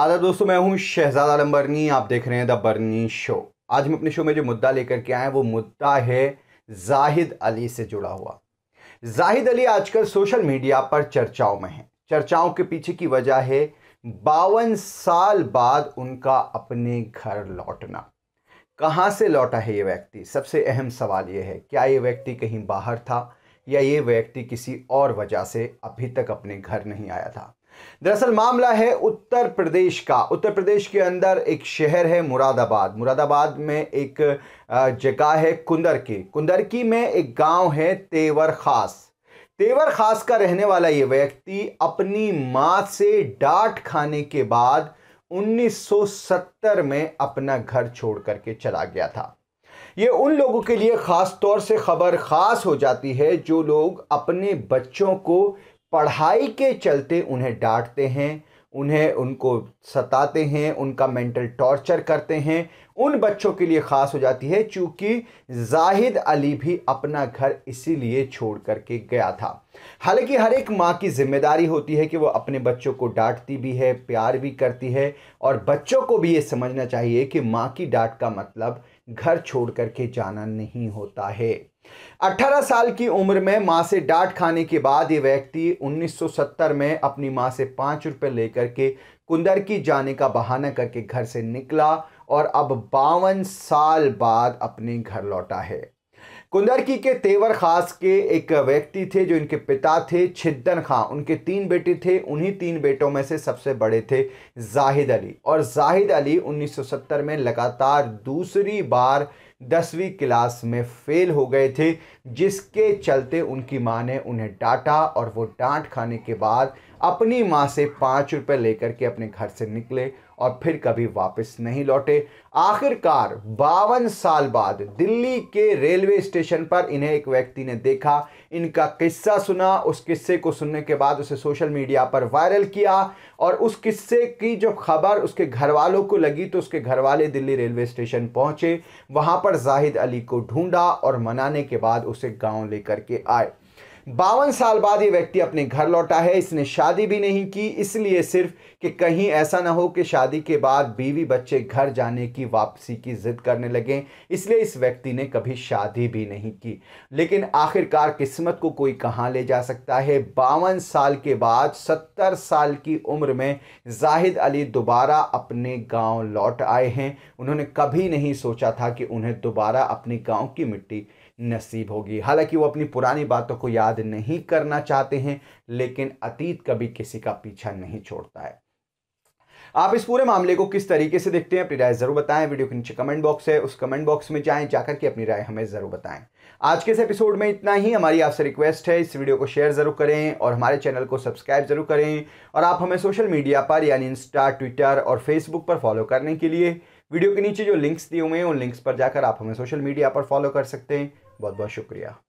आदर दोस्तों मैं हूं शहजादा आलम बर्नी आप देख रहे हैं द बर्नी शो आज हम अपने शो में जो मुद्दा लेकर के आए हैं वो मुद्दा है जाहिद अली से जुड़ा हुआ जाहिद अली आजकल सोशल मीडिया पर चर्चाओं में है चर्चाओं के पीछे की वजह है बावन साल बाद उनका अपने घर लौटना कहाँ से लौटा है ये व्यक्ति सबसे अहम सवाल ये है क्या ये व्यक्ति कहीं बाहर था या ये व्यक्ति किसी और वजह से अभी तक अपने घर नहीं आया था दरअसल मामला है उत्तर प्रदेश का उत्तर प्रदेश के अंदर एक शहर है मुरादाबाद मुरादाबाद में एक जगह है कुंदरकी कुंदरकी में एक गांव है तेवर खास तेवर खास का रहने वाला ये व्यक्ति अपनी माँ से डांट खाने के बाद 1970 में अपना घर छोड़ करके चला गया था ये उन लोगों के लिए ख़ास तौर से ख़बर ख़ास हो जाती है जो लोग अपने बच्चों को पढ़ाई के चलते उन्हें डांटते हैं उन्हें उनको सताते हैं उनका मेंटल टॉर्चर करते हैं उन बच्चों के लिए ख़ास हो जाती है चूँकि जाहिद अली भी अपना घर इसीलिए छोड़ कर के गया था हालांकि हर एक माँ की जिम्मेदारी होती है कि वो अपने बच्चों को डांटती भी है प्यार भी करती है और बच्चों को भी ये समझना चाहिए कि माँ की डांट का मतलब घर छोड़ करके जाना नहीं होता है 18 साल की उम्र में मां से डांट खाने के बाद ये व्यक्ति 1970 में अपनी मां से पाँच रुपये लेकर के कुंदर की जाने का बहाना करके घर से निकला और अब बावन साल बाद अपने घर लौटा है कुंदरकी के तेवर खास के एक व्यक्ति थे जो इनके पिता थे छिद्दन खां उनके तीन बेटे थे उन्हीं तीन बेटों में से सबसे बड़े थे जाहिद अली और जाहिद अली 1970 में लगातार दूसरी बार दसवीं क्लास में फेल हो गए थे जिसके चलते उनकी माँ ने उन्हें डांटा और वो डांट खाने के बाद अपनी माँ से पाँच रुपये लेकर के अपने घर से निकले और फिर कभी वापस नहीं लौटे आखिरकार बावन साल बाद दिल्ली के रेलवे स्टेशन पर इन्हें एक व्यक्ति ने देखा इनका किस्सा सुना उस किस्से को सुनने के बाद उसे सोशल मीडिया पर वायरल किया और उस किस्से की जो खबर उसके घर वालों को लगी तो उसके घर वाले दिल्ली रेलवे स्टेशन पहुंचे वहां पर जाहिद अली को ढूंढा और मनाने के बाद उसे गांव लेकर के आए बावन साल बाद ये व्यक्ति अपने घर लौटा है इसने शादी भी नहीं की इसलिए सिर्फ कि कहीं ऐसा ना हो कि शादी के बाद बीवी बच्चे घर जाने की वापसी की जिद करने लगे इसलिए इस व्यक्ति ने कभी शादी भी नहीं की लेकिन आखिरकार किस्मत को कोई कहाँ ले जा सकता है बावन साल के बाद सत्तर साल की उम्र में जाहिद अली दोबारा अपने गाँव लौट आए हैं उन्होंने कभी नहीं सोचा था कि उन्हें दोबारा अपने गाँव की मिट्टी नसीब होगी हालांकि वो अपनी पुरानी बातों को याद नहीं करना चाहते हैं लेकिन अतीत कभी किसी का पीछा नहीं छोड़ता है आप इस पूरे मामले को किस तरीके से देखते हैं अपनी राय जरूर बताएं वीडियो के नीचे कमेंट बॉक्स है उस कमेंट बॉक्स में जाएं जाकर के अपनी राय हमें जरूर बताएं आज के इस एपिसोड में इतना ही हमारी आपसे रिक्वेस्ट है इस वीडियो को शेयर जरूर करें और हमारे चैनल को सब्सक्राइब जरूर करें और आप हमें सोशल मीडिया पर यानी इंस्टा ट्विटर और फेसबुक पर फॉलो करने के लिए वीडियो के नीचे जो लिंक्स दिए हुए हैं उन लिंक्स पर जाकर आप हमें सोशल मीडिया पर फॉलो कर सकते हैं बहुत बहुत शुक्रिया